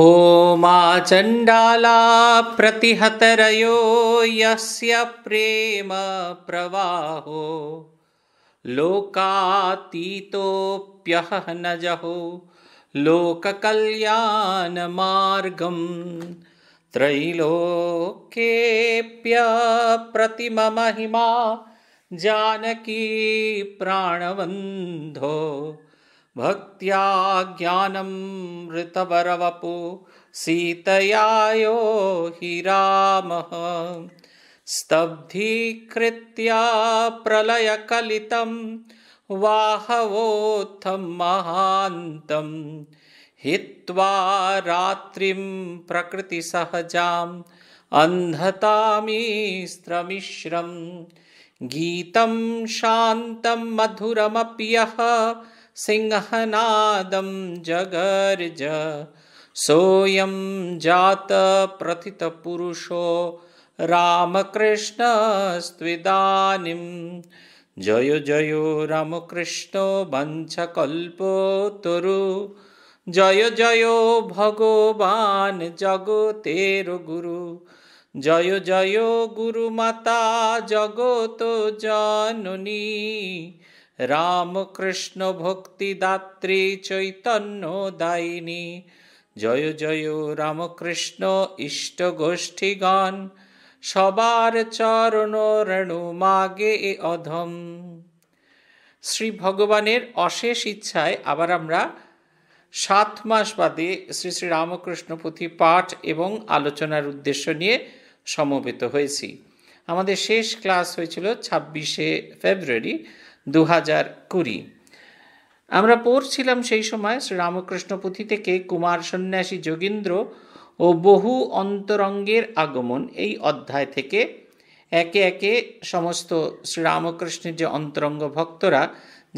ओमा चण्डाला प्रतिहतरयो यस्य प्रेम प्रवाहो लोकातीतोऽप्यहनजहो प्रतिम महिमा जानकी प्राणवन्धो भक्त्या ज्ञानं सीतया यो हि रामः स्तब्धीकृत्या प्रलयकलितं वाहवोत्थं महान्तं हित्वा रात्रिं प्रकृतिसहजाम् अन्धतामीस्त्रमिश्रं गीतं शान्तं मधुरमप्यः सिंहनादं जगर्ज सोऽयं जातप्रथितपुरुषो रामकृष्णस्त्विदानीं जय जयो रामकृष्णो वंशकल्पोतुरु जय जयो भगवान् गुरु जय जयो गुरुमाता जगोतो जननी রামকৃষ্ণ ভক্তিদাত্রী চৈতন্য দায়িনী জয় জয় রামকৃষ্ণ ইষ্ট গান সবার চরণ রেণু মাগে অধম শ্রী ভগবানের অশেষ ইচ্ছায় আবার আমরা সাত মাস বাদে শ্রী শ্রী রামকৃষ্ণ পুঁথি পাঠ এবং আলোচনার উদ্দেশ্য নিয়ে সমবেত হয়েছি আমাদের শেষ ক্লাস হয়েছিল ছাব্বিশে ফেব্রুয়ারি দু হাজার কুড়ি আমরা পড়ছিলাম সেই সময় শ্রীরামকৃষ্ণ পুঁথি থেকে কুমার সন্ন্যাসী যোগীন্দ্র ও বহু অন্তরঙ্গের আগমন এই অধ্যায় থেকে একে একে সমস্ত শ্রীরামকৃষ্ণের যে অন্তরঙ্গ ভক্তরা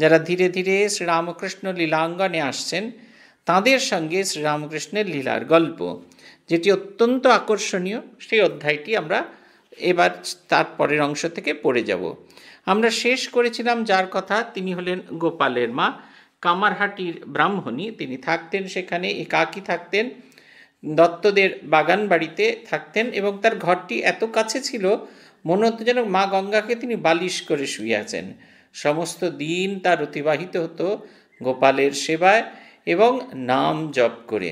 যারা ধীরে ধীরে শ্রীরামকৃষ্ণ লীলাঙ্গনে আসছেন তাদের সঙ্গে শ্রীরামকৃষ্ণের লীলার গল্প যেটি অত্যন্ত আকর্ষণীয় সেই অধ্যায়টি আমরা এবার তার পরের অংশ থেকে পড়ে যাব আমরা শেষ করেছিলাম যার কথা তিনি হলেন গোপালের মা কামারহাটির ব্রাহ্মণী তিনি থাকতেন সেখানে একাকি থাকতেন দত্তদের বাগান বাড়িতে থাকতেন এবং তার ঘরটি এত কাছে ছিল মনে হতো যেন মা গঙ্গাকে তিনি বালিশ করে শুয়ে আছেন সমস্ত দিন তার অতিবাহিত হতো গোপালের সেবায় এবং নাম জপ করে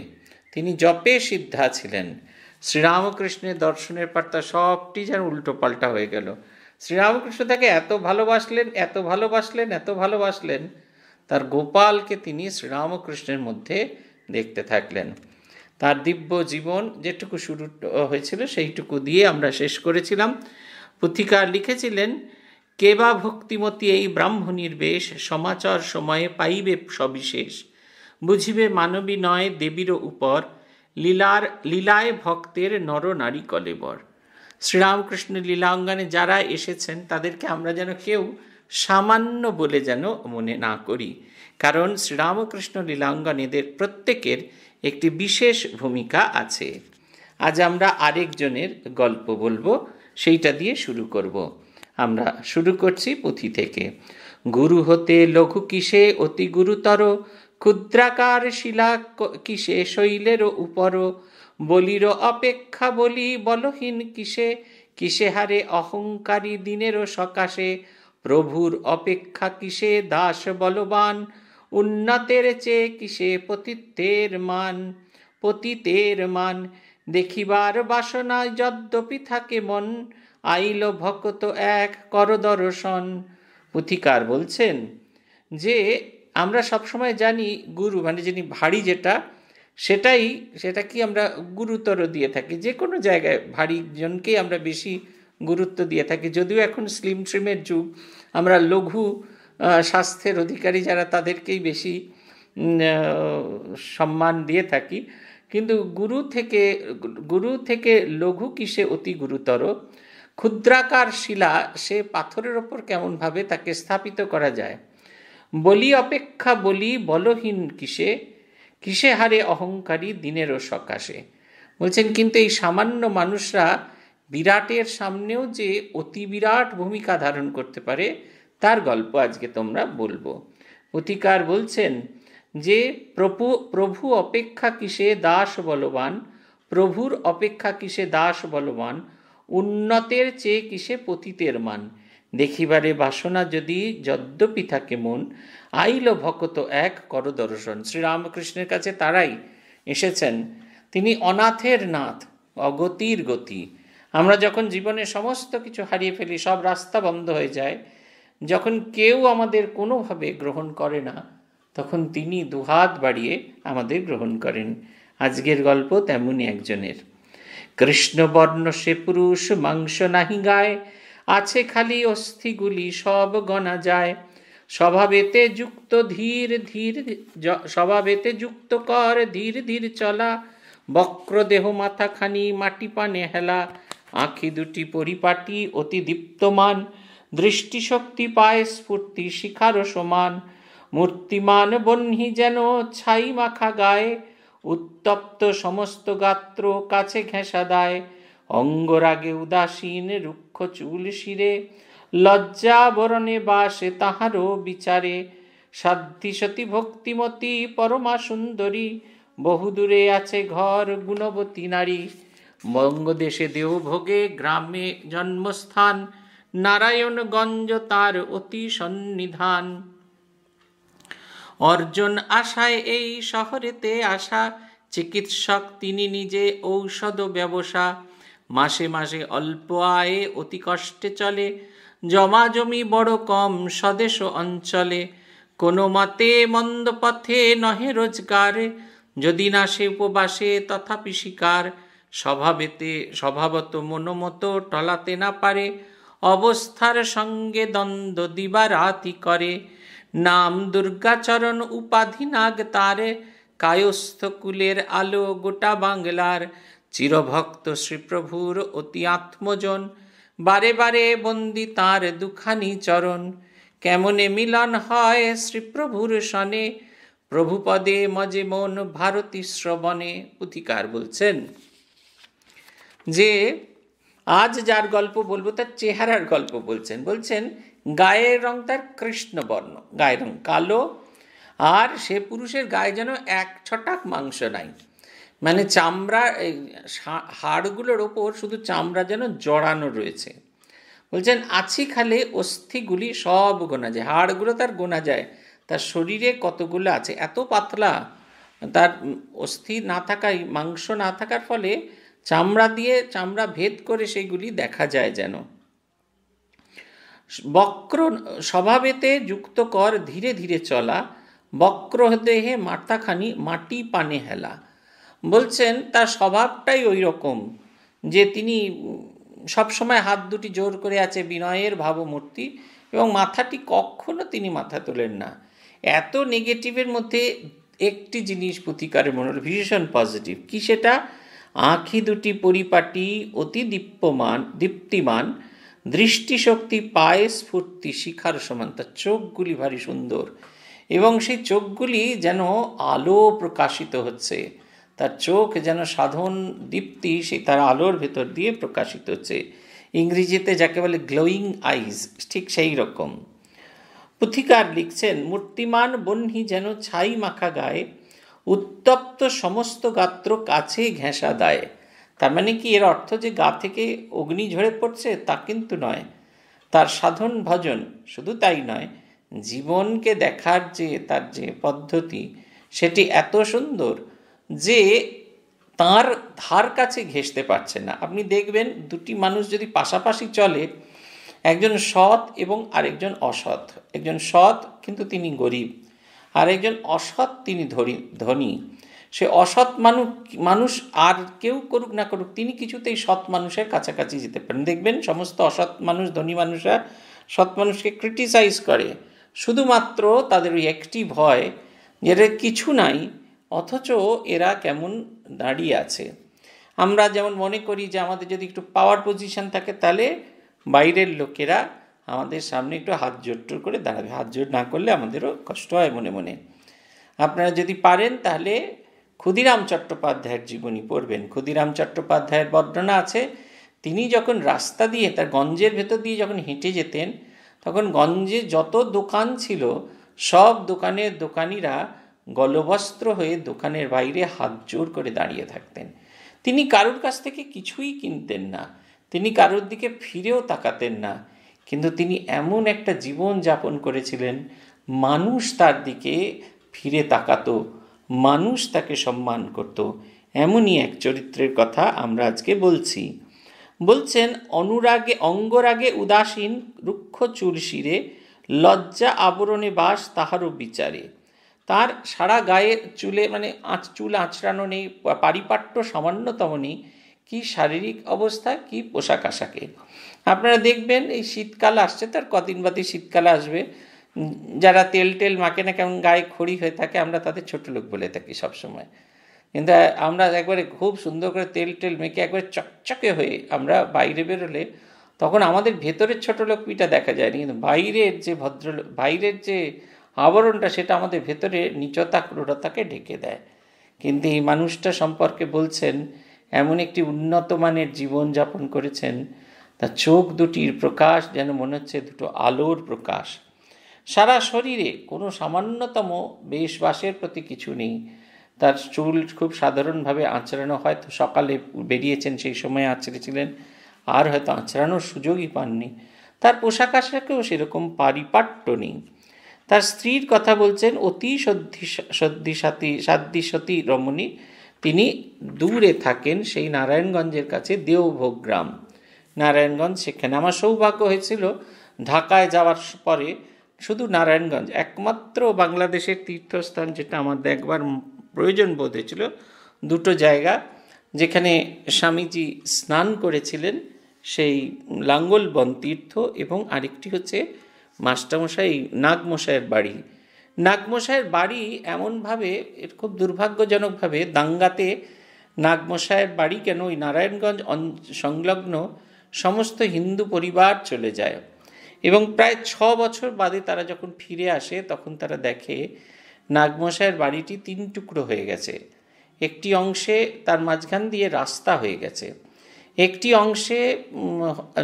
তিনি জপে সিদ্ধা ছিলেন শ্রীরামকৃষ্ণের দর্শনের পর তার সবটি যেন উল্টোপাল্টা হয়ে গেল শ্রীরামকৃষ্ণ তাকে এত ভালোবাসলেন এত ভালোবাসলেন এত ভালোবাসলেন তার গোপালকে তিনি শ্রীরামকৃষ্ণের মধ্যে দেখতে থাকলেন তার দিব্য জীবন যেটুকু শুরু হয়েছিল সেইটুকু দিয়ে আমরা শেষ করেছিলাম পুথিকার লিখেছিলেন কেবা ভক্তিমতী এই ব্রাহ্মণীর বেশ সমাচার সময়ে পাইবে সবিশেষ বুঝিবে মানবী নয় দেবীর উপর লীলার লীলায় ভক্তের নর নারী কলেবর শ্রীরামকৃষ্ণ লীলাঙ্গনে যারা এসেছেন তাদেরকে আমরা যেন কেউ সামান্য বলে যেন মনে না করি কারণ শ্রীরামকৃষ্ণ লীলাঙ্গনেদের প্রত্যেকের একটি বিশেষ ভূমিকা আছে আজ আমরা আরেকজনের গল্প বলবো সেইটা দিয়ে শুরু করব আমরা শুরু করছি পুঁথি থেকে গুরু হতে লঘু কিসে অতি গুরুতর ক্ষুদ্রাকার শিলা কিসে শৈলেরও উপর বলির অপেক্ষা বলি বলহীন কিসে কিসে হারে অহংকারী দিনেরও সকাশে প্রভুর অপেক্ষা কিসে দাস বলবান উন্নতের চেয়ে কিসে পতিতের মান পতিতের মান দেখিবার বাসনা যদ্যপি থাকে মন আইল ভকত এক কর দর্শন পুথিকার বলছেন যে আমরা সবসময় জানি গুরু মানে যিনি ভারী যেটা সেটাই সেটা কি আমরা গুরুতর দিয়ে থাকি যে কোনো জায়গায় ভারী জনকেই আমরা বেশি গুরুত্ব দিয়ে থাকি যদিও এখন স্লিম ট্রিমের যুগ আমরা লঘু স্বাস্থ্যের অধিকারী যারা তাদেরকেই বেশি সম্মান দিয়ে থাকি কিন্তু গুরু থেকে গুরু থেকে লঘু কিসে অতি গুরুতর ক্ষুদ্রাকার শিলা সে পাথরের ওপর কেমনভাবে তাকে স্থাপিত করা যায় বলি অপেক্ষা বলি বলহীন কিসে কিসে হারে অহংকারী দিনেরও সকাশে বলছেন কিন্তু এই সামান্য মানুষরা বিরাটের সামনেও যে অতি বিরাট ভূমিকা ধারণ করতে পারে তার গল্প আজকে তোমরা বলবো অতিকার বলছেন যে প্রভু প্রভু অপেক্ষা কিসে দাস বলবান প্রভুর অপেক্ষা কিসে দাস বলবান উন্নতের চেয়ে কিসে পতিতের মান দেখিবারে বাসনা যদি যদ্যপি থাকে মন আইল ভকত এক কর দর্শন শ্রীরামকৃষ্ণের কাছে তারাই এসেছেন তিনি অনাথের নাথ অগতির গতি আমরা যখন জীবনে সমস্ত কিছু হারিয়ে ফেলি সব রাস্তা বন্ধ হয়ে যায় যখন কেউ আমাদের কোনোভাবে গ্রহণ করে না তখন তিনি দুহাত বাড়িয়ে আমাদের গ্রহণ করেন আজকের গল্প তেমনই একজনের কৃষ্ণবর্ণ সে পুরুষ মাংস নাহি গায় আছে খালি অস্থিগুলি সব গণা যায় স্বভাবেতে যুক্ত ধীর ধীর স্বভাবেতে যুক্ত কর ধীর ধীর চলা বক্রদেহ মাথাখানি মাটি পানে হেলা আঁখি দুটি পরিপাটি অতি দীপ্তমান দৃষ্টিশক্তি পায় স্ফূর্তি শিখার সমান মূর্তিমান বহ্নি যেন ছাই মাখা গায়ে উত্তপ্ত সমস্ত গাত্র কাছে ঘেঁষা দায় অঙ্গরাগে উদাসীন রুক্ষ চুল শিরে লজ্জাবরণে বাসে তাহারও বিচারে সাধ্য সতী ভক্তিমতী পরমা সুন্দরী বহুদূরে আছে ঘর গুণবতী নারী বঙ্গদেশে দেওভোগে গ্রামে জন্মস্থান নারায়ণগঞ্জ তার অতি সন্নিধান অর্জুন আশায় এই শহরেতে আসা চিকিৎসক তিনি নিজে ঔষধ ব্যবসা মাসে মাসে অল্প আয়ে অতি কষ্টে চলে জমা জমি বড় কম স্বদেশ অঞ্চলে কোনো মতে মন্দ পথে নহে রোজগার যদি না সে উপবাসে তথাপি শিকার স্বভাবেতে স্বভাবত মনোমতো টলাতে না পারে অবস্থার সঙ্গে দ্বন্দ্ব দিবারাতি করে নাম দুর্গাচরণ উপাধি নাগ তার কায়স্থ কুলের আলো গোটা বাংলার চিরভক্ত শ্রীপ্রভুর অতি আত্মজন বারে বারে বন্দি তাঁর দুখানি চরণ কেমনে মিলন হয় শ্রীপ্রভুর সনে প্রভুপদে মজে মন ভারতী শ্রবণে পুথিকার বলছেন যে আজ যার গল্প বলবো তার চেহারার গল্প বলছেন বলছেন গায়ের রং তার কৃষ্ণবর্ণ গায়ের রং কালো আর সে পুরুষের গায়ে যেন এক ছটাক মাংস নাই মানে চামড়া হাড়গুলোর ওপর শুধু চামড়া যেন জড়ানো রয়েছে বলছেন আছি খালে অস্থিগুলি সব গোনা যায় হাড়গুলো তার গোনা যায় তার শরীরে কতগুলো আছে এত পাতলা তার অস্থি না থাকায় মাংস না থাকার ফলে চামড়া দিয়ে চামড়া ভেদ করে সেগুলি দেখা যায় যেন বক্র স্বভাবেতে যুক্ত কর ধীরে ধীরে চলা বক্র দেহে মাথাখানি মাটি পানে হেলা বলছেন তার স্বভাবটাই ওই রকম যে তিনি সবসময় হাত দুটি জোর করে আছে বিনয়ের ভাবমূর্তি এবং মাথাটি কখনো তিনি মাথা তোলেন না এত নেগেটিভের মধ্যে একটি জিনিস প্রতিকারের মনে ভীষণ পজিটিভ কি সেটা আঁখি দুটি পরিপাটি অতি দীপ্যমান দীপ্তিমান দৃষ্টিশক্তি পায়ে স্ফূর্তি শিখার সমান তার চোখগুলি ভারী সুন্দর এবং সেই চোখগুলি যেন আলো প্রকাশিত হচ্ছে তার চোখ যেন সাধন দীপ্তি সেই তার আলোর ভেতর দিয়ে প্রকাশিত হচ্ছে ইংরেজিতে যাকে বলে গ্লোয়িং আইজ ঠিক সেই রকম পুথিকার লিখছেন মূর্তিমান বহ্নি যেন ছাই মাখা গায়ে উত্তপ্ত সমস্ত গাত্র কাছে ঘেঁষা দেয় তার মানে কি এর অর্থ যে গা থেকে অগ্নি ঝরে পড়ছে তা কিন্তু নয় তার সাধন ভজন শুধু তাই নয় জীবনকে দেখার যে তার যে পদ্ধতি সেটি এত সুন্দর যে তার ধার কাছে ঘেসতে পারছে না আপনি দেখবেন দুটি মানুষ যদি পাশাপাশি চলে একজন সৎ এবং আরেকজন অসৎ একজন সৎ কিন্তু তিনি গরিব আর একজন অসৎ তিনি ধনী সে অসৎ মানুষ মানুষ আর কেউ করুক না করুক তিনি কিছুতেই সৎ মানুষের কাছাকাছি যেতে পারেন দেখবেন সমস্ত অসৎ মানুষ ধনী মানুষরা সৎ মানুষকে ক্রিটিসাইজ করে শুধুমাত্র তাদের ওই একটি ভয় যেটা কিছু নাই অথচ এরা কেমন দাঁড়িয়ে আছে আমরা যেমন মনে করি যে আমাদের যদি একটু পাওয়ার পজিশন থাকে তাহলে বাইরের লোকেরা আমাদের সামনে একটু হাত জোর করে দাঁড়াবে হাত জোর না করলে আমাদেরও কষ্ট হয় মনে মনে আপনারা যদি পারেন তাহলে ক্ষুদিরাম চট্টোপাধ্যায়ের জীবনী পড়বেন ক্ষুদিরাম চট্টোপাধ্যায়ের বর্ণনা আছে তিনি যখন রাস্তা দিয়ে তার গঞ্জের ভেতর দিয়ে যখন হেঁটে যেতেন তখন গঞ্জে যত দোকান ছিল সব দোকানের দোকানিরা গলবস্ত্র হয়ে দোকানের বাইরে হাত জোর করে দাঁড়িয়ে থাকতেন তিনি কারোর কাছ থেকে কিছুই কিনতেন না তিনি কারোর দিকে ফিরেও তাকাতেন না কিন্তু তিনি এমন একটা জীবন যাপন করেছিলেন মানুষ তার দিকে ফিরে তাকাতো মানুষ তাকে সম্মান করত এমনই এক চরিত্রের কথা আমরা আজকে বলছি বলছেন অনুরাগে অঙ্গরাগে উদাসীন রুক্ষ চুরশিরে লজ্জা আবরণে বাস তাহারও বিচারে তার সারা গায়ের চুলে মানে আঁচ চুল আঁচড়ানো নেই পারিপাট্য সামান্যতম নেই কি শারীরিক অবস্থা কি পোশাক আশাকে আপনারা দেখবেন এই শীতকাল আসছে তার কদিন বাদে শীতকাল আসবে যারা তেল টেল মাকে না কেমন গায়ে খড়ি হয়ে থাকে আমরা তাদের ছোট লোক বলে থাকি সবসময় কিন্তু আমরা একবারে খুব সুন্দর করে তেল টেল মেখে একবারে চকচকে হয়ে আমরা বাইরে বেরোলে তখন আমাদের ভেতরের ছোট লোকপিটা দেখা যায়নি কিন্তু বাইরের যে ভদ্রলোক বাইরের যে আবরণটা সেটা আমাদের ভেতরে নিচতা ক্রূরতাকে ঢেকে দেয় কিন্তু এই মানুষটা সম্পর্কে বলছেন এমন একটি উন্নত মানের জীবনযাপন করেছেন তার চোখ দুটির প্রকাশ যেন মনে হচ্ছে দুটো আলোর প্রকাশ সারা শরীরে কোনো সামান্যতম বেশবাসের প্রতি কিছু নেই তার চুল খুব সাধারণভাবে আঁচড়ানো হয়তো সকালে বেরিয়েছেন সেই সময় আঁচড়েছিলেন আর হয়তো আঁচড়ানোর সুযোগই পাননি তার পোশাক আশাকেও সেরকম পারিপাট্য নেই তার স্ত্রীর কথা বলছেন অতি সদ্ধি সদ্ধি সতী রমণী তিনি দূরে থাকেন সেই নারায়ণগঞ্জের কাছে দেওভোগ গ্রাম নারায়ণগঞ্জ সেখানে আমার সৌভাগ্য হয়েছিল ঢাকায় যাওয়ার পরে শুধু নারায়ণগঞ্জ একমাত্র বাংলাদেশের তীর্থস্থান যেটা আমার দেখবার প্রয়োজন বোধ হয়েছিল দুটো জায়গা যেখানে স্বামীজি স্নান করেছিলেন সেই লাঙ্গলবন তীর্থ এবং আরেকটি হচ্ছে মাস্টারমশাই নাগমশাইয়ের বাড়ি নাগমশাইয়ের বাড়ি এমনভাবে এর খুব দুর্ভাগ্যজনকভাবে দাঙ্গাতে নাগমশাইয়ের বাড়ি কেন ওই নারায়ণগঞ্জ সংলগ্ন সমস্ত হিন্দু পরিবার চলে যায় এবং প্রায় ছ বছর বাদে তারা যখন ফিরে আসে তখন তারা দেখে নাগমশাইয়ের বাড়িটি তিন টুকরো হয়ে গেছে একটি অংশে তার মাঝখান দিয়ে রাস্তা হয়ে গেছে একটি অংশে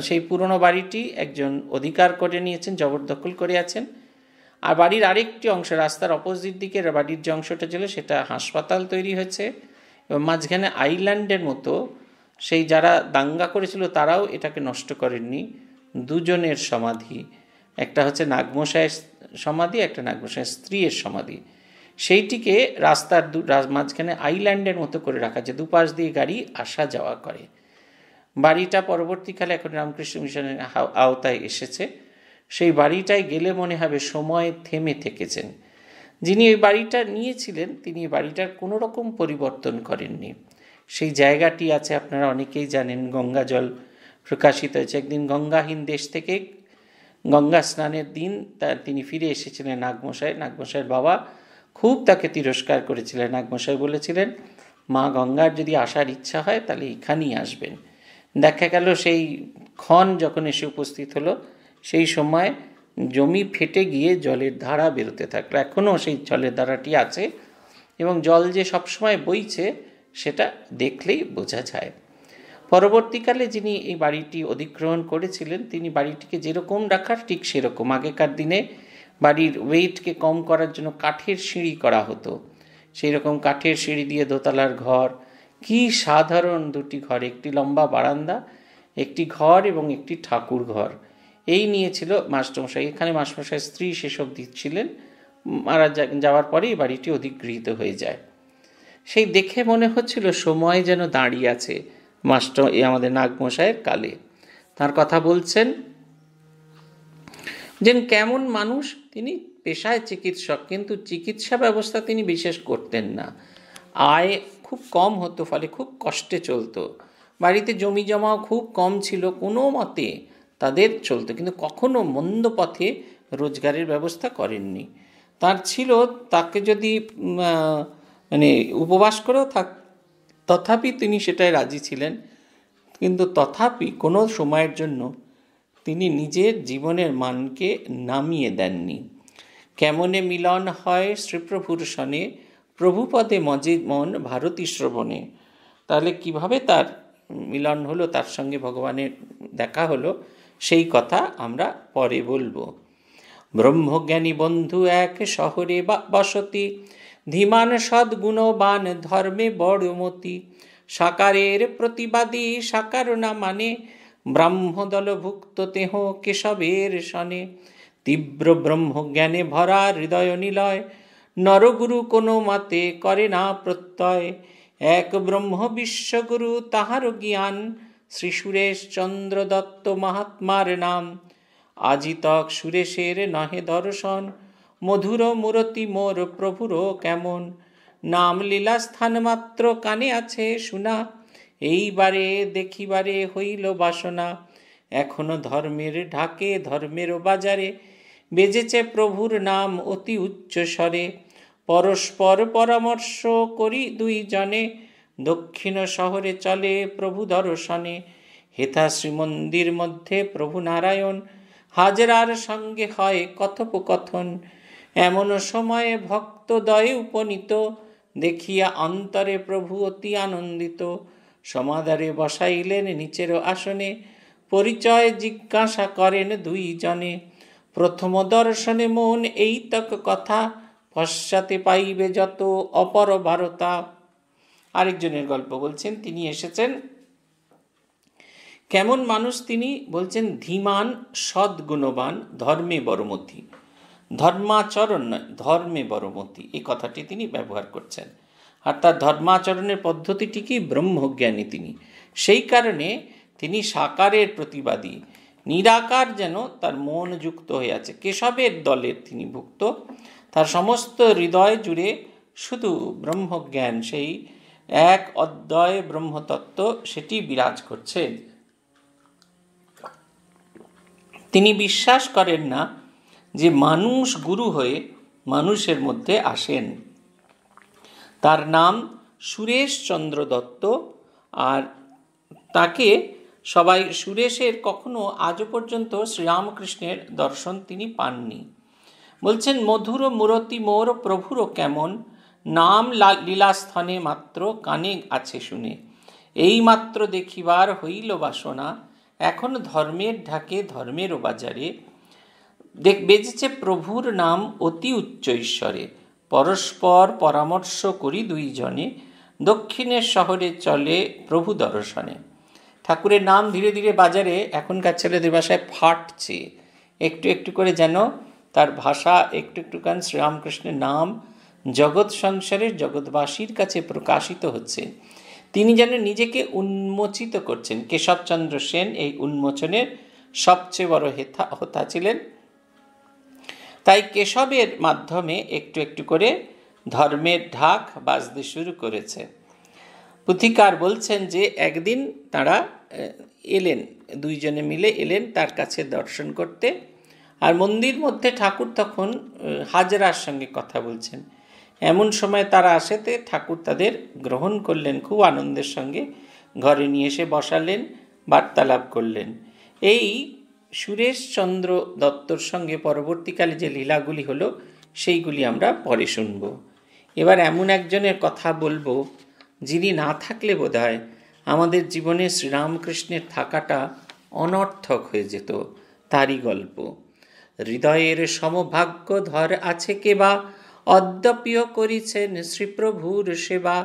সেই পুরনো বাড়িটি একজন অধিকার করে নিয়েছেন জবরদখল করে আছেন আর বাড়ির আরেকটি অংশ রাস্তার অপোজিট দিকে বাড়ির যে অংশটা ছিল সেটা হাসপাতাল তৈরি হয়েছে এবং মাঝখানে আইল্যান্ডের মতো সেই যারা দাঙ্গা করেছিল তারাও এটাকে নষ্ট করেননি দুজনের সমাধি একটা হচ্ছে নাগমশায়ের সমাধি একটা নাগমশায়ের স্ত্রীর সমাধি সেইটিকে রাস্তার মাঝখানে আইল্যান্ডের মতো করে রাখা যে দুপাশ দিয়ে গাড়ি আসা যাওয়া করে বাড়িটা পরবর্তীকালে এখন রামকৃষ্ণ মিশনের আওতায় এসেছে সেই বাড়িটায় গেলে মনে হবে সময় থেমে থেকেছেন যিনি ওই বাড়িটা নিয়েছিলেন তিনি বাড়িটার কোনো রকম পরিবর্তন করেননি সেই জায়গাটি আছে আপনারা অনেকেই জানেন গঙ্গা জল প্রকাশিত হয়েছে একদিন গঙ্গাহীন দেশ থেকে গঙ্গা স্নানের দিন তার তিনি ফিরে এসেছিলেন নাগমশাই নাগমশাইয়ের বাবা খুব তাকে তিরস্কার করেছিলেন নাগমশাই বলেছিলেন মা গঙ্গার যদি আসার ইচ্ছা হয় তাহলে এখানেই আসবেন দেখা গেল সেই ক্ষণ যখন এসে উপস্থিত হলো সেই সময় জমি ফেটে গিয়ে জলের ধারা বেরোতে থাকলো এখনও সেই জলের ধারাটি আছে এবং জল যে সবসময় বইছে সেটা দেখলেই বোঝা যায় পরবর্তীকালে যিনি এই বাড়িটি অধিগ্রহণ করেছিলেন তিনি বাড়িটিকে যেরকম রাখার ঠিক সেরকম আগেকার দিনে বাড়ির ওয়েটকে কম করার জন্য কাঠের সিঁড়ি করা হতো সেই রকম কাঠের সিঁড়ি দিয়ে দোতলার ঘর কি সাধারণ দুটি ঘর একটি লম্বা বারান্দা একটি ঘর এবং একটি ঠাকুর ঘর এই নিয়েছিল মাস্টমশাই এখানে মাস্টমশাই স্ত্রী সেসব দিচ্ছিলেন মারা যাওয়ার পরেই বাড়িটি বাড়িটি অধিগৃহীত হয়ে যায় সেই দেখে মনে হচ্ছিল সময় যেন দাঁড়িয়ে আছে মাস্টম এই আমাদের নাগমশায়ের কালে তার কথা বলছেন যেন কেমন মানুষ তিনি পেশায় চিকিৎসক কিন্তু চিকিৎসা ব্যবস্থা তিনি বিশেষ করতেন না আয় খুব কম হতো ফলে খুব কষ্টে চলতো বাড়িতে জমি জমাও খুব কম ছিল কোনো মতে তাদের চলতো কিন্তু কখনো মন্দ পথে রোজগারের ব্যবস্থা করেননি তার ছিল তাকে যদি মানে উপবাস করেও থাক তথাপি তিনি সেটায় রাজি ছিলেন কিন্তু তথাপি কোনো সময়ের জন্য তিনি নিজের জীবনের মানকে নামিয়ে দেননি কেমনে মিলন হয় শ্রীপ্রভুর সনে প্রভুপদে মজিদ মন ভারতী শ্রবণে তাহলে কিভাবে তার মিলন হলো তার সঙ্গে ভগবানের দেখা হলো সেই কথা আমরা পরে বলবো ব্রহ্মজ্ঞানী বন্ধু এক শহরে বা বসতি ধীমান সদ্গুণবান ধর্মে বড়মতি সাকারের প্রতিবাদী সাকার না মানে ব্রাহ্মদলভুক্ত তেহ কেশবের শনে তীব্র ব্রহ্মজ্ঞানে ভরা হৃদয় নিলয় নরগুরু কোনো মতে করে না প্রত্যয় এক ব্রহ্ম বিশ্বগুরু তাহার জ্ঞান শ্রী সুরেশ চন্দ্র দত্ত মহাত্মার নাম আজিতক সুরেশের নহে দর্শন মধুর মূরতি মোর প্রভুর কেমন নাম লীলা স্থান মাত্র কানে আছে শুনা এইবারে দেখিবারে হইল বাসনা এখনো ধর্মের ঢাকে ধর্মের বাজারে বেজেছে প্রভুর নাম অতি উচ্চ স্বরে পরস্পর পরামর্শ করি দুইজনে দক্ষিণ শহরে চলে প্রভু দর্শনে হেথা শ্রীমন্দির মধ্যে প্রভু নারায়ণ হাজরার সঙ্গে হয় কথোপকথন এমন সময়ে ভক্তদয়ে উপনীত দেখিয়া অন্তরে প্রভু অতি আনন্দিত সমাদারে বসাইলেন নিচের আসনে পরিচয় জিজ্ঞাসা করেন দুইজনে প্রথম দর্শনে মন এই তক কথা পশ্চাতে পাইবে যত অপর ভারতা আরেকজনের গল্প বলছেন তিনি এসেছেন কেমন মানুষ তিনি বলছেন ধীমান সদ্গুণবান ধর্মে বড়মতি ধর্মাচরণ নয় ধর্মে বড়মতি এই কথাটি তিনি ব্যবহার করছেন আর তার ধর্মাচরণের পদ্ধতিটি কি ব্রহ্মজ্ঞানী তিনি সেই কারণে তিনি সাকারের প্রতিবাদী নিরাকার যেন তার মন যুক্ত হয়ে আছে কেশবের দলের তিনি ভুক্ত তার সমস্ত হৃদয় জুড়ে শুধু ব্রহ্মজ্ঞান সেই এক অদ্বয় ব্রহ্মতত্ত্ব সেটি বিরাজ করছে তিনি বিশ্বাস করেন না যে মানুষ গুরু হয়ে মানুষের মধ্যে আসেন তার নাম সুরেশচন্দ্র দত্ত আর তাকে সবাই সুরেশের কখনো আজও পর্যন্ত শ্রীরামকৃষ্ণের দর্শন তিনি পাননি বলছেন মধুর মূরতি মোর প্রভুরও কেমন নাম লীলাস্থানে মাত্র কানে আছে শুনে এই মাত্র দেখিবার হইল বাসনা এখন ধর্মের ঢাকে ধর্মেরও বাজারে দেখ বেজেছে প্রভুর নাম অতি উচ্চ ঈশ্বরে পরস্পর পরামর্শ করি দুইজনে দক্ষিণের শহরে চলে প্রভু দর্শনে ঠাকুরের নাম ধীরে ধীরে বাজারে এখনকার ছেলেদের বাসায় ফাটছে একটু একটু করে যেন তার ভাষা একটু একটুখান শ্রীরামকৃষ্ণের নাম জগৎ সংসারের জগৎবাসীর কাছে প্রকাশিত হচ্ছে তিনি যেন নিজেকে উন্মোচিত করছেন কেশবচন্দ্র সেন এই উন্মোচনের সবচেয়ে বড় হেথা হতা ছিলেন তাই কেশবের মাধ্যমে একটু একটু করে ধর্মের ঢাক বাজতে শুরু করেছে পুথিকার বলছেন যে একদিন তারা এলেন দুইজনে মিলে এলেন তার কাছে দর্শন করতে আর মন্দির মধ্যে ঠাকুর তখন হাজরার সঙ্গে কথা বলছেন এমন সময় তারা আসেতে ঠাকুর তাদের গ্রহণ করলেন খুব আনন্দের সঙ্গে ঘরে নিয়ে এসে বসালেন বার্তালাপ করলেন এই সুরেশচন্দ্র দত্তর সঙ্গে পরবর্তীকালে যে লীলাগুলি হলো সেইগুলি আমরা পরে শুনব এবার এমন একজনের কথা বলবো যিনি না থাকলে বোধ আমাদের জীবনে শ্রীরামকৃষ্ণের থাকাটা অনর্থক হয়ে যেত তারই গল্প হৃদয়ের সমভাগ্য ধর আছে কেবা অদ্যপিয় করিছেন শ্রীপ্রভুর সেবা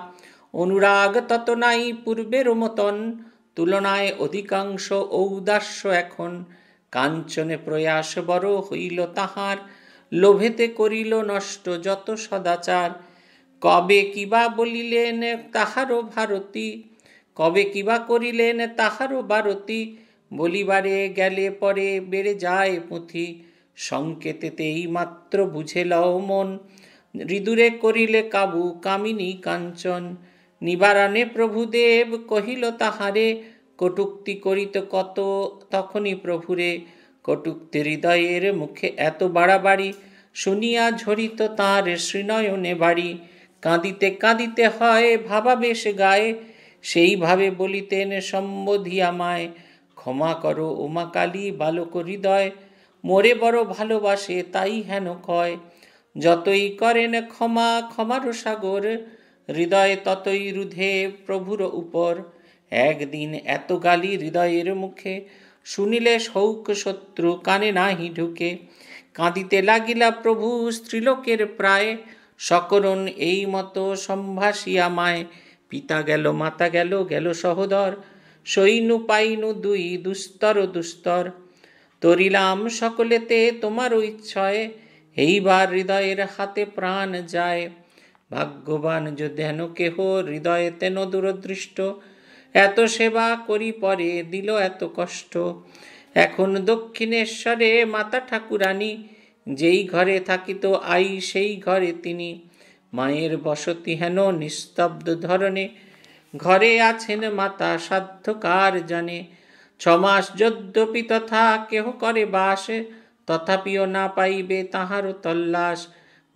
অনুরাগ তত নাই পূর্বের মতন তুলনায় অধিকাংশ ঔদাস্য এখন কাঞ্চনে প্রয়াস বড় হইল তাহার লোভেতে করিল নষ্ট যত সদাচার কবে কিবা বলিলেন তাহারও ভারতী কবে কিবা করিলেন তাহারও ভারতী বলিবারে গেলে পরে বেড়ে যায় পুঁথি সংকেতেতেই মাত্র বুঝে লও মন ঋদুরে করিলে কাবু কামিনী কাঞ্চন নিবারণে প্রভুদেব কহিল তাহারে কটুক্তি করিত কত তখনই প্রভুরে কটুক্তি হৃদয়ের মুখে এত বাড়াবাড়ি শুনিয়া ঝরিত তাঁর শ্রীনয়নে বাড়ি কাঁদিতে কাঁদিতে হয় ভাবাবেশ গায়ে সেইভাবে বলিতেন সম্বোধিয়ামায় ক্ষমা করো উমা কালী বালক হৃদয় মোরে বড় ভালোবাসে তাই হেন কয় যতই করেন ক্ষমা ক্ষমার সাগর হৃদয় ততই রুধে প্রভুর উপর একদিন এত গালি হৃদয়ের মুখে শুনিলে শৌক শত্রু কানে নাহি ঢুকে কাঁদিতে লাগিলা প্রভু স্ত্রীলোকের প্রায় সকরণ এই মতো সম্ভাসিয়া মায় পিতা গেল মাতা গেল গেল সহোদর সৈনু পাইনু দুই দুস্তর দুস্তর তরিলাম সকলেতে তোমার ইচ্ছয় এইবার হৃদয়ের হাতে প্রাণ যায় ভাগ্যবান যেন কেহ হৃদয়ে তেন দূরদৃষ্ট এত সেবা করি পরে দিল এত কষ্ট এখন দক্ষিণেশ্বরে মাতা ঠাকুরানী যেই ঘরে থাকিত আই সেই ঘরে তিনি মায়ের বসতি হেন নিস্তব্ধ ধরনে ঘরে আছেন মাতা সাধ্যকার জানে ছমাস যদ্যপি তথা কেহ করে বাসে তথাপিও না পাইবে তাহার তল্লাস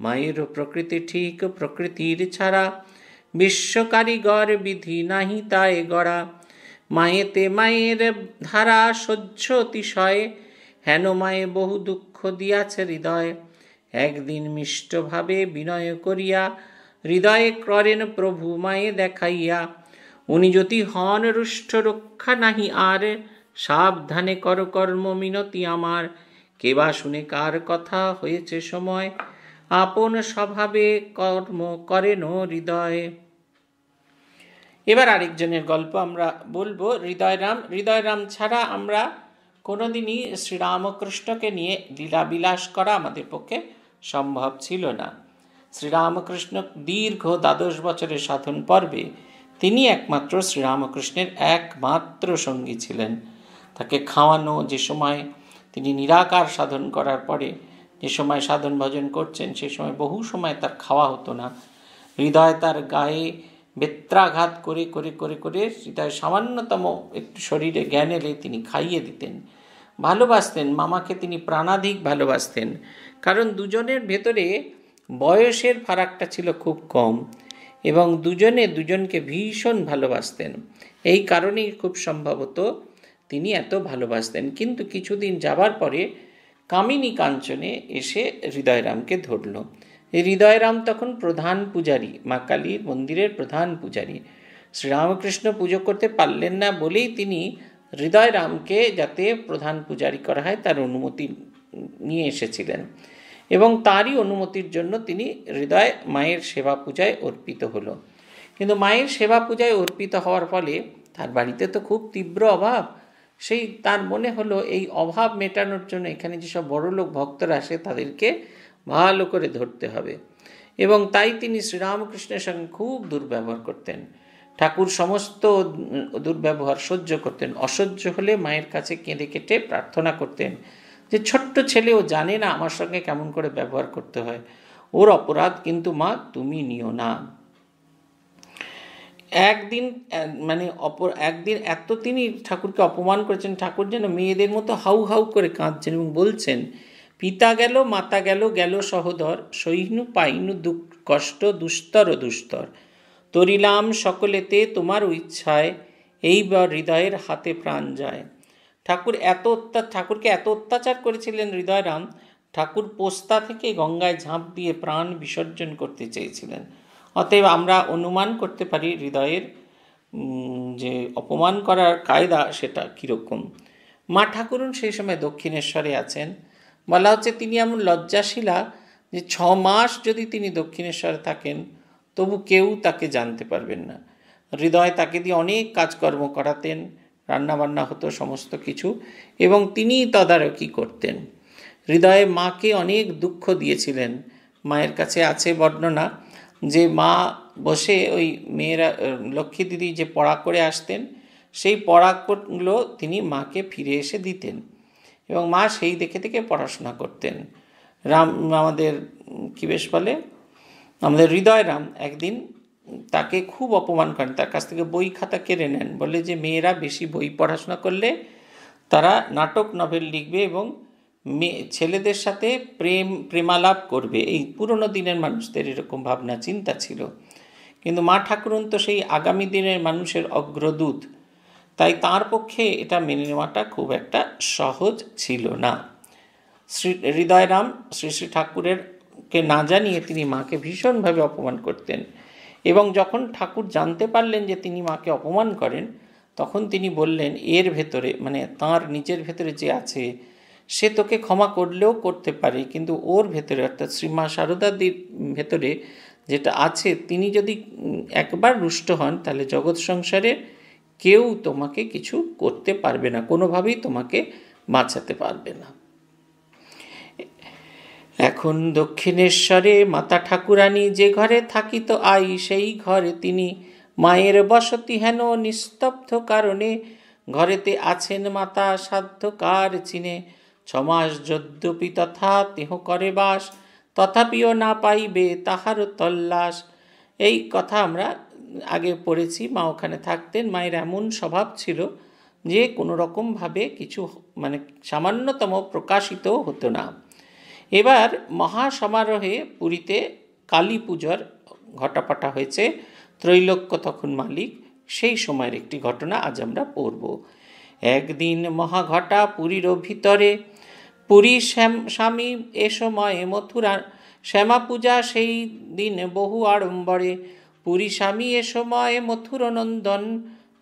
মায়ের প্রকৃতি ঠিক প্রকৃতির ছাড়া বিশ্বকারিগর বিধি নাহি তাই গড়া মায়েতে মায়ের ধারা সহ্য অতিশয়ে হেন মায়ে বহু দুঃখ দিয়াছে হৃদয় একদিন মিষ্টভাবে বিনয় করিয়া হৃদয়ে করেন প্রভু মায়ে দেখাইয়া উনি যদি হন রুষ্ট রক্ষা নাহি আর সাবধানে কর কর্ম মিনতি আমার কেবা শুনে কার কথা হয়েছে সময় আপন স্বভাবে কর্ম করেন হৃদয়ে এবার আরেকজনের গল্প আমরা বলবো হৃদয়রাম হৃদয়রাম ছাড়া আমরা কোনোদিনই শ্রীরামকৃষ্ণকে নিয়ে লীলাবিলাস করা আমাদের পক্ষে সম্ভব ছিল না শ্রীরামকৃষ্ণ দীর্ঘ দ্বাদশ বছরের সাধন পর্বে তিনি একমাত্র শ্রীরামকৃষ্ণের একমাত্র সঙ্গী ছিলেন তাকে খাওয়ানো যে সময় তিনি নিরাকার সাধন করার পরে যে সময় সাধন ভজন করছেন সে সময় বহু সময় তার খাওয়া হতো না হৃদয় তার গায়ে বেত্রাঘাত করে করে করে করে হৃদয় সামান্যতম একটু শরীরে জ্ঞান এলে তিনি খাইয়ে দিতেন ভালোবাসতেন মামাকে তিনি প্রাণাধিক ভালোবাসতেন কারণ দুজনের ভেতরে বয়সের ফারাকটা ছিল খুব কম এবং দুজনে দুজনকে ভীষণ ভালোবাসতেন এই কারণেই খুব সম্ভবত তিনি এত ভালোবাসতেন কিন্তু কিছুদিন যাবার পরে কামিনী কাঞ্চনে এসে হৃদয়রামকে ধরল হৃদয়রাম তখন প্রধান পূজারী মা কালীর মন্দিরের প্রধান পূজারী শ্রীরামকৃষ্ণ পুজো করতে পারলেন না বলেই তিনি হৃদয়রামকে যাতে প্রধান পূজারী করা হয় তার অনুমতি নিয়ে এসেছিলেন এবং তারই অনুমতির জন্য তিনি হৃদয় মায়ের সেবা পূজায় অর্পিত হলো কিন্তু মায়ের সেবা পূজায় অর্পিত হওয়ার ফলে তার বাড়িতে তো খুব তীব্র অভাব সেই তার মনে হলো এই অভাব মেটানোর জন্য এখানে যেসব বড়লোক ভক্তরা আসে তাদেরকে ভালো করে ধরতে হবে এবং তাই তিনি শ্রীরামকৃষ্ণের সঙ্গে খুব দুর্ব্যবহার করতেন ঠাকুর সমস্ত দুর্ব্যবহার সহ্য করতেন অসহ্য হলে মায়ের কাছে কেঁদে কেটে প্রার্থনা করতেন যে ছোট্ট ছেলে ও জানে না আমার সঙ্গে কেমন করে ব্যবহার করতে হয় ওর অপরাধ কিন্তু মা তুমি নিও না একদিন মানে অপর একদিন এত তিনি ঠাকুরকে অপমান করেছেন ঠাকুর যেন মেয়েদের মতো হাউ হাউ করে কাঁদছেন এবং বলছেন পিতা গেল মাতা গেল গেল সহদর সৈন্য পাইনু দুঃখ কষ্ট দুস্তর দুস্তর তরিলাম সকলেতে তোমার ইচ্ছায় এইবার হৃদয়ের হাতে প্রাণ যায় ঠাকুর এত অত্যা ঠাকুরকে এত অত্যাচার করেছিলেন হৃদয়রাম ঠাকুর পোস্তা থেকে গঙ্গায় ঝাঁপ দিয়ে প্রাণ বিসর্জন করতে চেয়েছিলেন অতএব আমরা অনুমান করতে পারি হৃদয়ের যে অপমান করার কায়দা সেটা কীরকম মা ঠাকুরুন সেই সময় দক্ষিণেশ্বরে আছেন বলা হচ্ছে তিনি এমন লজ্জাশীলা যে ছ মাস যদি তিনি দক্ষিণেশ্বরে থাকেন তবু কেউ তাকে জানতে পারবেন না হৃদয় তাকে দিয়ে অনেক কাজকর্ম করাতেন রান্নাবান্না হতো সমস্ত কিছু এবং তিনিই তদারকি করতেন হৃদয়ে মাকে অনেক দুঃখ দিয়েছিলেন মায়ের কাছে আছে বর্ণনা যে মা বসে ওই মেয়েরা লক্ষ্মী দিদি যে পড়া করে আসতেন সেই পড়াগুলো তিনি মাকে ফিরে এসে দিতেন এবং মা সেই দেখে থেকে পড়াশোনা করতেন রাম আমাদের কী বেশ বলে আমাদের হৃদয় রাম একদিন তাকে খুব অপমান করেন তার কাছ থেকে বই খাতা কেড়ে নেন বলে যে মেয়েরা বেশি বই পড়াশোনা করলে তারা নাটক নভেল লিখবে এবং ছেলেদের সাথে প্রেম প্রেমালাপ করবে এই পুরনো দিনের মানুষদের এরকম ভাবনা চিন্তা ছিল কিন্তু মা ঠাকুরন তো সেই আগামী দিনের মানুষের অগ্রদূত তাই তার পক্ষে এটা মেনে নেওয়াটা খুব একটা সহজ ছিল না শ্রী হৃদয়রাম শ্রী শ্রী ঠাকুরের কে না জানিয়ে তিনি মাকে ভীষণভাবে অপমান করতেন এবং যখন ঠাকুর জানতে পারলেন যে তিনি মাকে অপমান করেন তখন তিনি বললেন এর ভেতরে মানে তার নিজের ভেতরে যে আছে সে তোকে ক্ষমা করলেও করতে পারে কিন্তু ওর ভেতরে অর্থাৎ শ্রীমা শারদাদির ভেতরে যেটা আছে তিনি যদি একবার রুষ্ট হন তাহলে জগৎ সংসারে কেউ তোমাকে কিছু করতে পারবে না কোনোভাবেই তোমাকে বাঁচাতে পারবে না এখন দক্ষিণেশ্বরে মাতা ঠাকুরানী যে ঘরে থাকিত আই সেই ঘরে তিনি মায়ের বসতি হেন নিস্তব্ধ কারণে ঘরেতে আছেন মাতা সাধ্যকার চিনে ছমাস যদ্যপি তথা তেহ করে বাস তথাপিও না পাইবে তাহারও তল্লাশ এই কথা আমরা আগে পড়েছি মা ওখানে থাকতেন মায়ের এমন স্বভাব ছিল যে কোনো রকমভাবে কিছু মানে সামান্যতম প্রকাশিত হতো না এবার মহাসমারোহে পুরীতে কালী পুজোর ঘটাপাটা হয়েছে ত্রৈলোক্য তখন মালিক সেই সময়ের একটি ঘটনা আজ আমরা পড়ব একদিন মহাঘটা পুরীর ভিতরে পুরী শ্যাম স্বামী এ সময় মথুরা শ্যামা পূজা সেই দিন বহু আড়ম্বরে পুরী স্বামী এ সময় নন্দন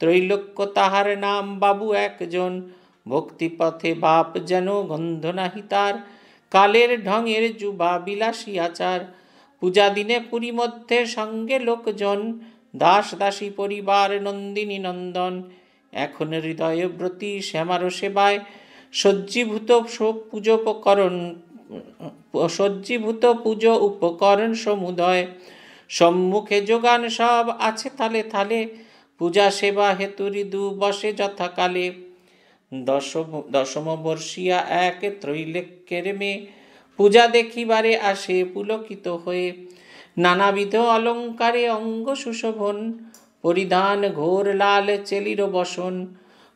ত্রৈলোক্য তাহার নাম বাবু একজন ভক্তিপথে বাপ যেন গন্ধ নাহি তার কালের ঢঙের যুবা বিলাসী আচার পূজা দিনে পুরী মধ্যে সঙ্গে লোকজন দাস দাসী পরিবার নন্দিনী নন্দন এখন হৃদয় ব্রতী শ্যামার সেবায় সজ্জীভূত পূজোপকরণ সজ্জীভূত পুজো উপকরণ সমুদয় সম্মুখে যোগান সব আছে তালে তালে পূজা সেবা হেতুরি দু বসে যথাকালে দশম বর্ষিয়া এক ত্রৈলেক্যের মেয়ে পূজা দেখিবারে আসে পুলকিত হয়ে নানাবিধ অলঙ্কারে অঙ্গ সুশোভন পরিধান ঘোর লাল চেলির বসন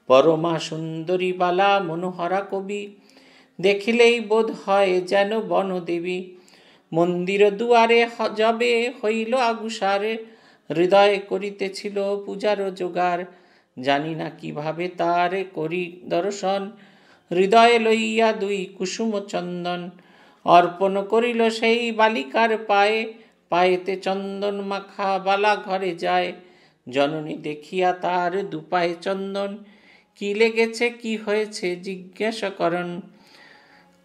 পরমা সুন্দরী বালা মনোহরা কবি দেখিলেই বোধ হয় যেন বনদেবী মন্দির দুয়ারে যবে হইল আগুসার হৃদয় করিতেছিল পূজার জোগাড় জানি না কিভাবে তার করি দর্শন হৃদয়ে লইয়া দুই কুসুম চন্দন অর্পণ করিল সেই বালিকার পায়ে পায়েতে চন্দন মাখা বালা ঘরে যায় জননী দেখিয়া তার দুপায়ে চন্দন কি লেগেছে কি হয়েছে জিজ্ঞাসা করন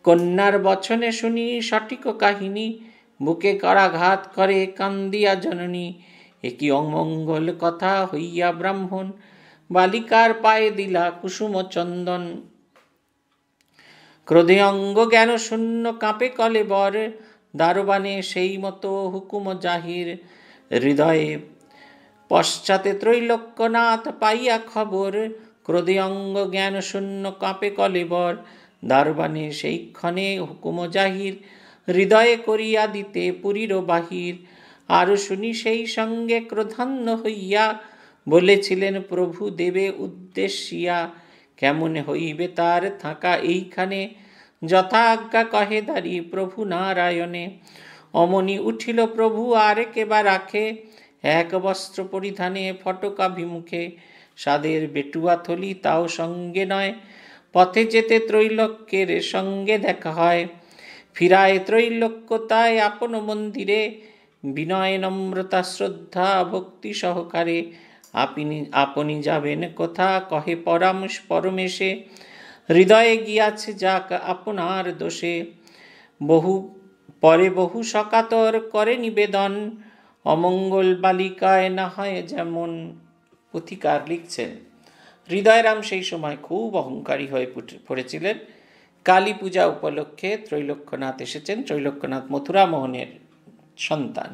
কন্যার বচনে শুনি সঠিক কাহিনী বুকে করাঘাত করে কান্দিয়া জননী একই অমঙ্গল কথা হইয়া ব্রাহ্মণ বালিকার পায়ে দিলা কুসুম চন্দন ক্রোধে অঙ্গ জ্ঞান শূন্য কাঁপে কলে বর দারোবানে সেই মতো হুকুম জাহির হৃদয়ে পশ্চাতে ত্রৈলোক্যনাথ পাইয়া খবর ক্রোধে অঙ্গ জ্ঞান শূন্য কাঁপে কলেবর সেই ক্ষণে হুকুম জাহির হৃদয়ে করিয়া দিতে পুরীর বাহির আর শুনি সেই সঙ্গে ক্রোধান্ন হইয়া বলেছিলেন প্রভু দেবে উদ্দেশিয়া কেমন হইবে তার থাকা এইখানে যথাজ্ঞা কহে দাঁড়ি প্রভু নারায়ণে অমনি উঠিল প্রভু আর কেবা রাখে এক বস্ত্র পরিধানে ফটকাভিমুখে সাদের বেটুয়া থলি তাও সঙ্গে নয় পথে যেতে ত্রৈলক্যের সঙ্গে দেখা হয় ফিরায় ত্রৈলক্য তাই আপন মন্দিরে বিনয় নম্রতা শ্রদ্ধা ভক্তি সহকারে আপনি আপনি যাবেন কোথা কহে পরামশ পরমেশে হৃদয়ে গিয়াছে যাক আপনার দোষে বহু পরে বহু সকাতর করে নিবেদন অমঙ্গল বালিকায় না হয় যেমন পথিকার লিখছেন হৃদয়রাম সেই সময় খুব অহংকারী হয়ে পড়েছিলেন কালী পূজা উপলক্ষে ত্রৈলক্ষ্যনাথ এসেছেন ত্রৈলক্ষ্যনাথ মথুরা মোহনের সন্তান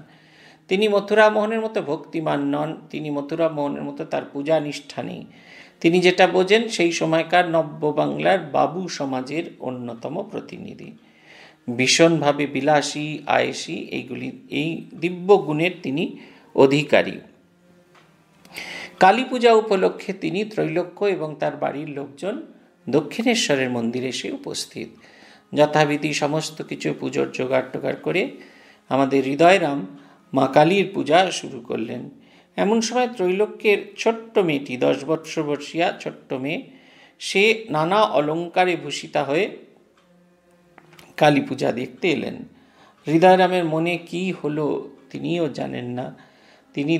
তিনি মথুরা মোহনের মতো ভক্তিমান নন তিনি মোহনের মতো তার পূজা নিষ্ঠা নেই তিনি যেটা বোঝেন সেই সময়কার নব্য বাংলার বাবু সমাজের অন্যতম প্রতিনিধি ভীষণভাবে বিলাসী আয়েসী এইগুলি এই দিব্য গুণের তিনি অধিকারী কালী পূজা উপলক্ষে তিনি ত্রৈলক্ষ্য এবং তার বাড়ির লোকজন দক্ষিণেশ্বরের মন্দিরে এসে উপস্থিত যথাবিধি সমস্ত কিছু পুজোর জোগাড় টোগাড় করে আমাদের হৃদয়রাম মা কালীর পূজা শুরু করলেন এমন সময় ত্রৈলোক্যের ছোট্ট মেয়েটি দশ বৎসর বর্ষিয়া ছোট্ট মেয়ে সে নানা অলঙ্কারে ভূষিতা হয়ে কালী পূজা দেখতে এলেন হৃদয়রামের মনে কি হলো তিনিও জানেন না তিনি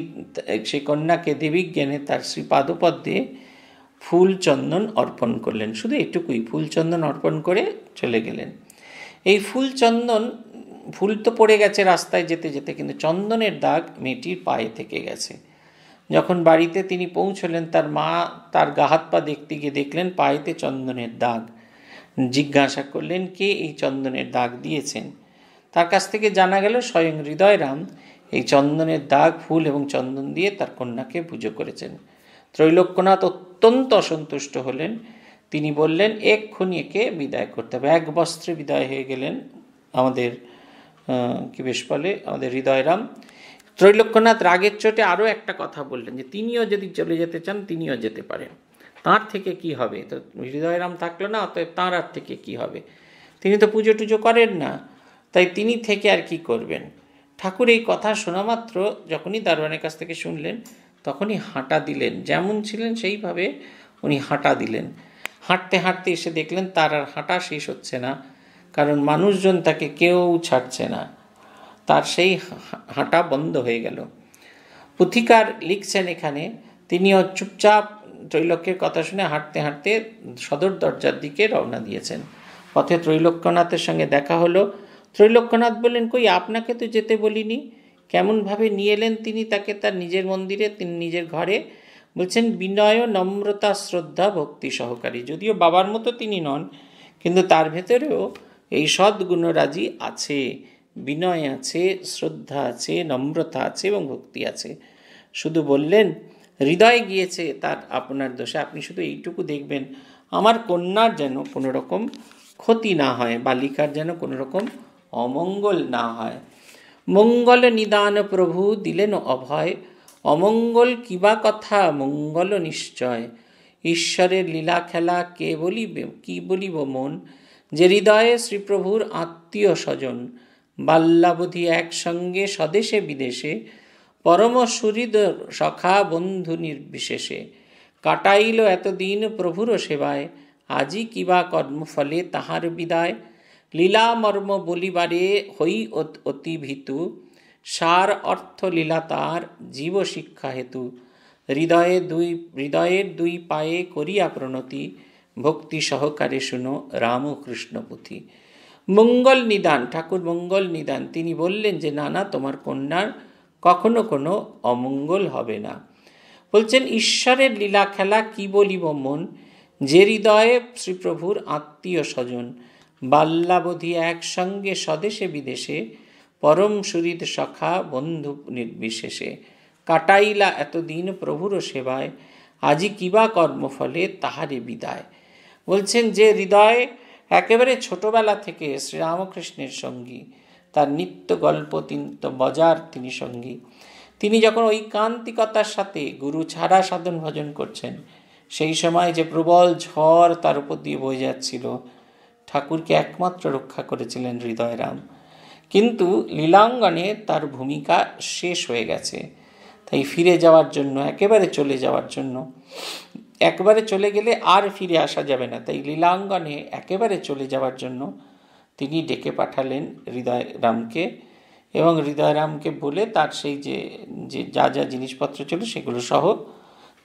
সে কন্যাকে দেবীজ্ঞানে তার শ্রী পাদপদ্মে ফুল চন্দন অর্পণ করলেন শুধু এটুকুই ফুল চন্দন অর্পণ করে চলে গেলেন এই ফুল চন্দন ফুল তো পড়ে গেছে রাস্তায় যেতে যেতে কিন্তু চন্দনের দাগ মেয়েটির পায়ে থেকে গেছে যখন বাড়িতে তিনি পৌঁছলেন তার মা তার গাহাত পা দেখতে গিয়ে দেখলেন পায়েতে চন্দনের দাগ জিজ্ঞাসা করলেন কে এই চন্দনের দাগ দিয়েছেন তার কাছ থেকে জানা গেল স্বয়ং হৃদয়রাম এই চন্দনের দাগ ফুল এবং চন্দন দিয়ে তার কন্যাকে পুজো করেছেন ত্রৈলোক্যনাথ অত্যন্ত অসন্তুষ্ট হলেন তিনি বললেন এক্ষুনি একে বিদায় করতে হবে এক বস্ত্রে বিদায় হয়ে গেলেন আমাদের কি বেশ বলে আমাদের হৃদয়রাম ত্রৈলক্যনাথ রাগের চোটে আরও একটা কথা বললেন যে তিনিও যদি চলে যেতে চান তিনিও যেতে পারেন তাঁর থেকে কি হবে তো হৃদয়রাম থাকলো না অতএব তাঁর আর থেকে কি হবে তিনি তো পুজো টুজো করেন না তাই তিনি থেকে আর কি করবেন ঠাকুর এই কথা শোনা মাত্র যখনই দারোয়ানের কাছ থেকে শুনলেন তখনই হাঁটা দিলেন যেমন ছিলেন সেইভাবে উনি হাঁটা দিলেন হাঁটতে হাঁটতে এসে দেখলেন তার আর হাঁটা শেষ হচ্ছে না কারণ মানুষজন তাকে কেউ ছাড়ছে না তার সেই হাঁটা বন্ধ হয়ে গেল পুথিকার লিখছেন এখানে তিনিও চুপচাপ ত্রৈলোক্যের কথা শুনে হাঁটতে হাঁটতে সদর দরজার দিকে রওনা দিয়েছেন পথে ত্রৈলোক্যনাথের সঙ্গে দেখা হলো ত্রৈলোক্যনাথ বললেন কই আপনাকে তো যেতে বলিনি কেমনভাবে নিয়ে এলেন তিনি তাকে তার নিজের মন্দিরে তিনি নিজের ঘরে বলছেন বিনয় নম্রতা শ্রদ্ধা ভক্তি সহকারী যদিও বাবার মতো তিনি নন কিন্তু তার ভেতরেও এই সদ্গুণরাজি আছে বিনয় আছে শ্রদ্ধা আছে নম্রতা আছে এবং ভক্তি আছে শুধু বললেন হৃদয় গিয়েছে তার আপনার দোষে আপনি শুধু এইটুকু দেখবেন আমার কন্যার যেন কোনো রকম ক্ষতি না হয় বালিকার যেন কোনো রকম অমঙ্গল না হয় মঙ্গল নিদান প্রভু দিলেন অভয় অমঙ্গল কিবা কথা মঙ্গল নিশ্চয় ঈশ্বরের লীলা খেলা কে বলিবে কি বলিব মন যে হৃদয়ে শ্রীপ্রভুর আত্মীয় স্বজন বাল্যাবধি একসঙ্গে স্বদেশে বিদেশে পরম সুহৃদ সখা বন্ধু নির্বিশেষে কাটাইল এতদিন প্রভুর সেবায় আজি কিবা কর্মফলে তাহার বিদায় লীলা মর্ম বলিবারে হই অতি ভীতু সার অর্থ লীলা তার জীব শিক্ষা হেতু হৃদয়ে দুই হৃদয়ের দুই পায়ে করিয়া প্রণতি ভক্তি সহকারে শুনো রামকৃষ্ণ পুঁথি মঙ্গল নিদান ঠাকুর মঙ্গল নিদান তিনি বললেন যে না না তোমার কন্যার কখনো কোনো অমঙ্গল হবে না বলছেন ঈশ্বরের লীলা খেলা কি বলিব মন যে হৃদয়ে শ্রীপ্রভুর আত্মীয় স্বজন বাল্যাবধি একসঙ্গে স্বদেশে বিদেশে পরম সুরিত সখা বন্ধু নির্বিশেষে কাটাইলা এতদিন প্রভুর সেবায় আজি কিবা কর্মফলে তাহারে বিদায় বলছেন যে হৃদয় একেবারে ছোটবেলা থেকে শ্রীরামকৃষ্ণের সঙ্গী তার নিত্য গল্প তিন্ত বজার তিনি সঙ্গী তিনি যখন ওই কান্তিকতার সাথে গুরু ছাড়া সাধন ভজন করছেন সেই সময় যে প্রবল ঝড় তার উপর দিয়ে বয়ে যাচ্ছিল ঠাকুরকে একমাত্র রক্ষা করেছিলেন হৃদয় রাম কিন্তু লীলাঙ্গনে তার ভূমিকা শেষ হয়ে গেছে তাই ফিরে যাওয়ার জন্য একেবারে চলে যাওয়ার জন্য একবারে চলে গেলে আর ফিরে আসা যাবে না তাই লীলাঙ্গনে একেবারে চলে যাওয়ার জন্য তিনি ডেকে পাঠালেন হৃদয়রামকে এবং হৃদয়রামকে বলে তার সেই যে যে যা যা জিনিসপত্র ছিল সেগুলো সহ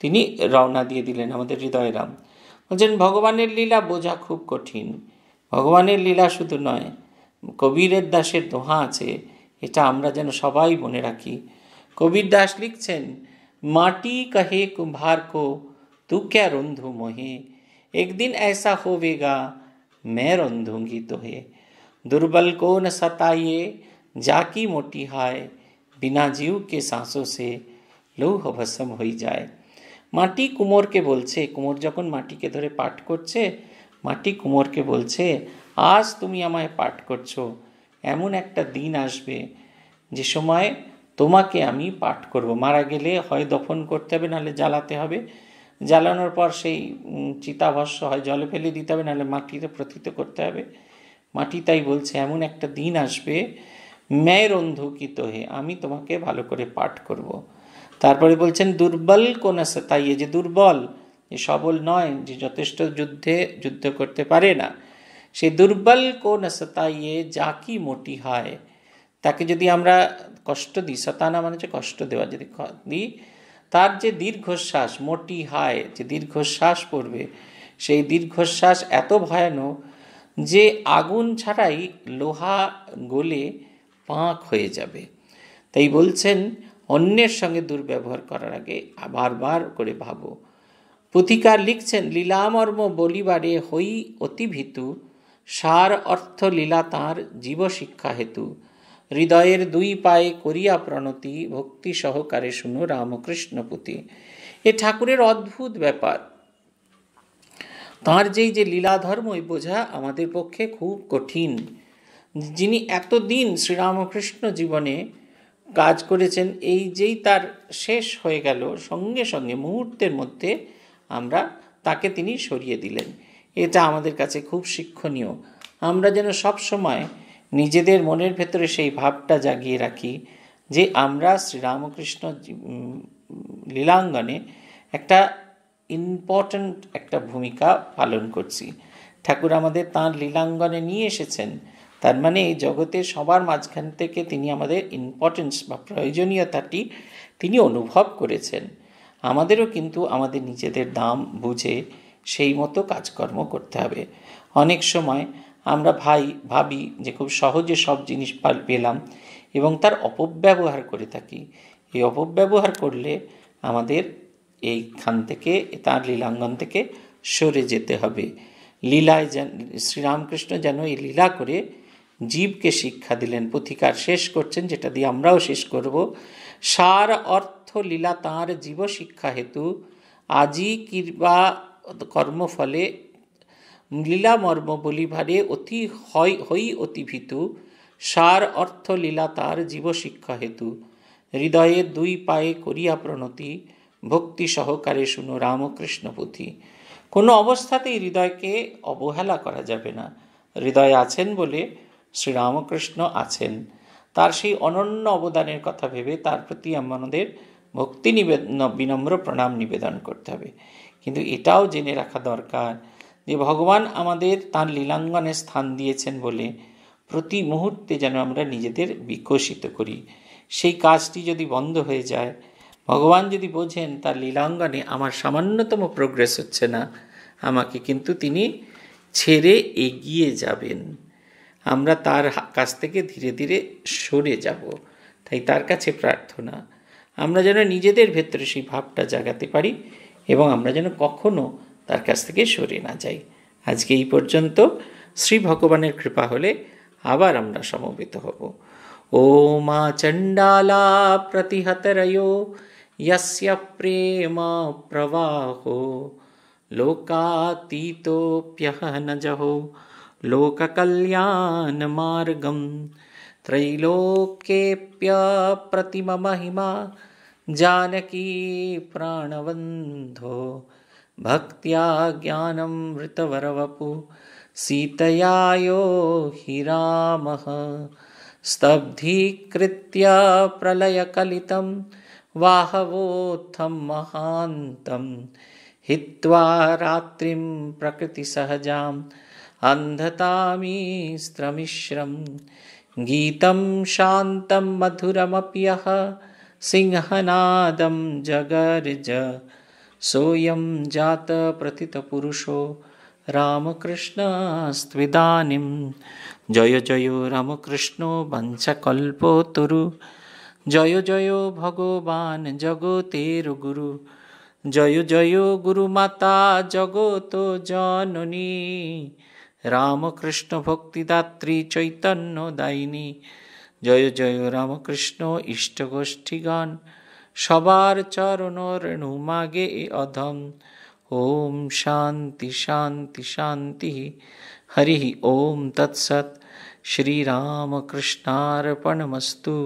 তিনি রওনা দিয়ে দিলেন আমাদের হৃদয়রাম বলছেন ভগবানের লীলা বোঝা খুব কঠিন ভগবানের লীলা শুধু নয় কবিরের দাসের দোহা আছে এটা আমরা যেন সবাই মনে রাখি কবির দাস লিখছেন মাটি কাহে কুম্ভার কো तू क्या रुंधू मोहे एक दिन ऐसा होवेगा मैं रंधूंगी तोहे दुर्बल को न सताइए जाकी मोटी हाय बिना जीव के सांसों से লৌহ ভস্ম হয়ে যায় মাটি কুমোরকে বলছে কুমোর যখন মাটিকে ধরে পাঠ করছে মাটি কুমোরকে বলছে আজ তুমি আমায় পাঠ করছো এমন একটা দিন আসবে যে সময় তোমাকে আমি পাঠ করব মারা গেলে হয় দফন করতে হবে নাহলে জ্বালাতে হবে জ্বালানোর পর সেই চিতাভস্য হয় জলে ফেলে দিতে হবে নাহলে মাটিতে প্রথিত করতে হবে মাটি তাই বলছে এমন একটা দিন আসবে ম্যায়ের অন্ধকিত হে আমি তোমাকে ভালো করে পাঠ করব। তারপরে বলছেন দুর্বল কোন তাইয়ে যে দুর্বল যে সবল নয় যে যথেষ্ট যুদ্ধে যুদ্ধ করতে পারে না সে দুর্বল কোন সতাইয়ে যা কি মোটি হয় তাকে যদি আমরা কষ্ট দিই সতানা মানে কষ্ট দেওয়া যদি দিই তার যে দীর্ঘশ্বাস মোটি হায় যে দীর্ঘশ্বাস পড়বে সেই দীর্ঘশ্বাস এত ভয়ানক যে আগুন ছাড়াই লোহা গলে পাঁক হয়ে যাবে তাই বলছেন অন্যের সঙ্গে দুর্ব্যবহার করার আগে বারবার করে ভাবো পুথিকার লিখছেন লীলামর্ম বলিবারে হই অতিভীতু সার অর্থ লীলা তাঁর জীবশিক্ষা হেতু হৃদয়ের দুই পায়ে করিয়া প্রণতি ভক্তি সহকারে শুনো রামকৃষ্ণপতি এ ঠাকুরের অদ্ভুত ব্যাপার তাঁর যেই যে লীলাধর্ম ওই বোঝা আমাদের পক্ষে খুব কঠিন যিনি এতদিন শ্রীরামকৃষ্ণ জীবনে কাজ করেছেন এই যেই তার শেষ হয়ে গেল সঙ্গে সঙ্গে মুহূর্তের মধ্যে আমরা তাকে তিনি সরিয়ে দিলেন এটা আমাদের কাছে খুব শিক্ষণীয় আমরা যেন সবসময় সময় নিজেদের মনের ভেতরে সেই ভাবটা জাগিয়ে রাখি যে আমরা শ্রীরামকৃষ্ণ লীলাঙ্গনে একটা ইম্পর্ট্যান্ট একটা ভূমিকা পালন করছি ঠাকুর আমাদের তাঁর লীলাঙ্গনে নিয়ে এসেছেন তার মানে এই জগতে সবার মাঝখান থেকে তিনি আমাদের ইম্পর্টেন্স বা প্রয়োজনীয়তাটি তিনি অনুভব করেছেন আমাদেরও কিন্তু আমাদের নিজেদের দাম বুঝে সেই মতো কাজকর্ম করতে হবে অনেক সময় আমরা ভাই ভাবি যে খুব সহজে সব জিনিস পেলাম এবং তার অপব্যবহার করে থাকি এই অপব্যবহার করলে আমাদের এইখান থেকে তার লীলাঙ্গন থেকে সরে যেতে হবে লীলায় যেন শ্রীরামকৃষ্ণ যেন এই লীলা করে জীবকে শিক্ষা দিলেন পুথিকার শেষ করছেন যেটা দিয়ে আমরাও শেষ করব সার অর্থ লীলা তাঁর জীব শিক্ষা হেতু আজি কিংবা কর্মফলে লীলামর্ম বলিভারে অতি হয় হই ভীতু সার অর্থ লীলা তার জীবশিক্ষা হেতু হৃদয়ে দুই পায়ে করিয়া প্রণতি ভক্তি সহকারে শুনো রামকৃষ্ণ পুঁথি কোনো অবস্থাতেই হৃদয়কে অবহেলা করা যাবে না হৃদয় আছেন বলে শ্রীরামকৃষ্ণ আছেন তার সেই অনন্য অবদানের কথা ভেবে তার প্রতি আমাদের ভক্তি নিবেদন বিনম্র প্রণাম নিবেদন করতে হবে কিন্তু এটাও জেনে রাখা দরকার যে ভগবান আমাদের তাঁর লীলাঙ্গনে স্থান দিয়েছেন বলে প্রতি মুহূর্তে যেন আমরা নিজেদের বিকশিত করি সেই কাজটি যদি বন্ধ হয়ে যায় ভগবান যদি বোঝেন তার লীলাঙ্গনে আমার সামান্যতম প্রোগ্রেস হচ্ছে না আমাকে কিন্তু তিনি ছেড়ে এগিয়ে যাবেন আমরা তার কাছ থেকে ধীরে ধীরে সরে যাব তাই তার কাছে প্রার্থনা আমরা যেন নিজেদের ভেতরে সেই ভাবটা জাগাতে পারি এবং আমরা যেন কখনো তার কাছ থেকে সরে না যাই আজকে এই পর্যন্ত শ্রী ভগবানের কৃপা হলে আবার আমরা সমবেত হব ও মা চণ্ডালা প্রতিহত ইয় প্রেমা প্রবাহ লোকাতীত্যহনজহ লোককল্যাণ মার্গম ত্রৈলোকেপ্য প্রতিমমহিমা জানকী প্রাণবন্ধ भक्त्या वृतवरवपु सीतया यो हि रामः स्तब्धीकृत्य प्रलयकलितं वाहवोत्थं महान्तं हित्वा रात्रिं प्रकृतिसहजाम् अन्धतामीस्त्रमिश्रं गीतं शान्तं मधुरमप्यः सिंहनादं जगर्ज सोऽयं जातप्रथितपुरुषो रामकृष्णास्त्विदानीं জয় জয় রামকৃষ্ণ বাঞ্ছাকল্পতরু জয় জয় ভগবান জগতের গুরু জয় জয় গুরুমাতা জগত জননী রামকৃষ্ণ ভক্তিদাত্রী চৈতন্য দায়িনী জয় জয় রামকৃষ্ণ ইষ্টগোষ্ঠীগণ সবার চরণর নুমাগে অধম ওম শান্তি শান্তি শান্তি हरि ओम तत्सत श्री राम कृष्णार्पणमस्तु